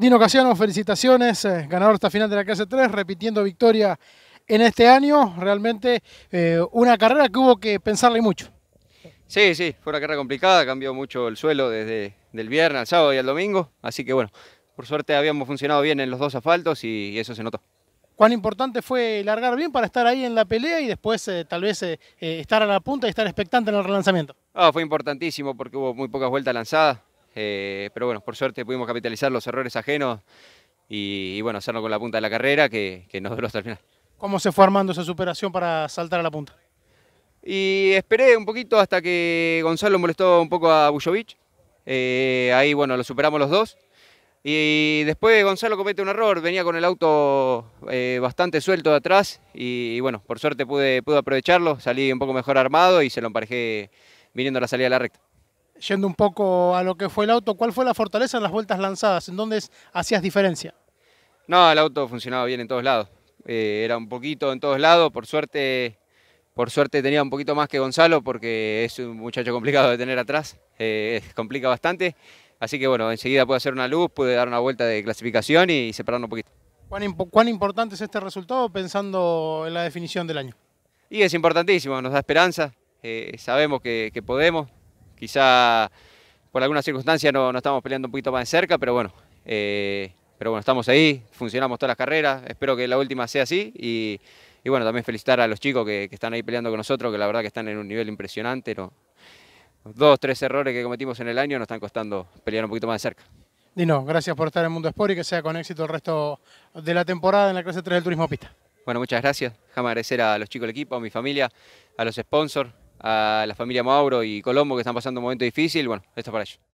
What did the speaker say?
Dino Casiano, felicitaciones, eh, ganador esta final de la clase 3, repitiendo victoria en este año. Realmente eh, una carrera que hubo que pensarle mucho. Sí, sí, fue una carrera complicada, cambió mucho el suelo desde el viernes al sábado y al domingo, así que bueno, por suerte habíamos funcionado bien en los dos asfaltos y, eso se notó. ¿Cuán importante fue largar bien para estar ahí en la pelea y después eh, tal vez estar a la punta y estar expectante en el relanzamiento? Ah, fue importantísimo porque hubo muy pocas vueltas lanzadas, eh, pero bueno, por suerte pudimos capitalizar los errores ajenos y, bueno, hacerlo con la punta de la carrera que, nos duró hasta el final. ¿Cómo se fue armando esa superación para saltar a la punta? Y esperé un poquito hasta que Gonzalo molestó un poco a Bujovic. Eh, ahí, bueno, lo superamos los dos. Y después Gonzalo comete un error, venía con el auto eh, bastante suelto de atrás y, bueno, por suerte pude, pude aprovecharlo, salí un poco mejor armado y se lo emparejé viniendo a la salida de la recta yendo un poco a lo que fue el auto, ¿cuál fue la fortaleza en las vueltas lanzadas? ¿En dónde hacías diferencia? No, el auto funcionaba bien en todos lados. Eh, era un poquito en todos lados, por suerte, por suerte tenía un poquito más que Gonzalo porque es un muchacho complicado de tener atrás, eh, complica bastante. Así que bueno, enseguida pude hacer una luz, pude dar una vuelta de clasificación y separar un poquito. ¿Cuán, importante es este resultado pensando en la definición del año? Y es importantísimo, nos da esperanza, eh, sabemos que podemos, Quizá por alguna circunstancia no, estamos peleando un poquito más de cerca, pero bueno, eh, pero bueno, estamos ahí, funcionamos todas las carreras, espero que la última sea así y, bueno, también felicitar a los chicos que, están ahí peleando con nosotros, que la verdad que están en un nivel impresionante, no, dos, tres errores que cometimos en el año nos están costando pelear un poquito más de cerca. Dino, gracias por estar en Mundo Sport y que sea con éxito el resto de la temporada en la clase 3 del Turismo Pista. Bueno, muchas gracias. Déjame agradecer a los chicos del equipo, a mi familia, a los sponsors, a la familia Mauro y Colombo que están pasando un momento difícil. Bueno, esto es para ellos.